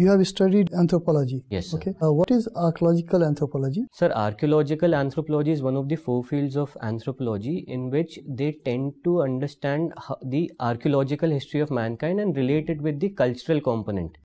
You have studied anthropology. Yes. Sir. Okay. Uh, what is archaeological anthropology? Sir, archaeological anthropology is one of the four fields of anthropology in which they tend to understand the archaeological history of mankind and relate it with the cultural component.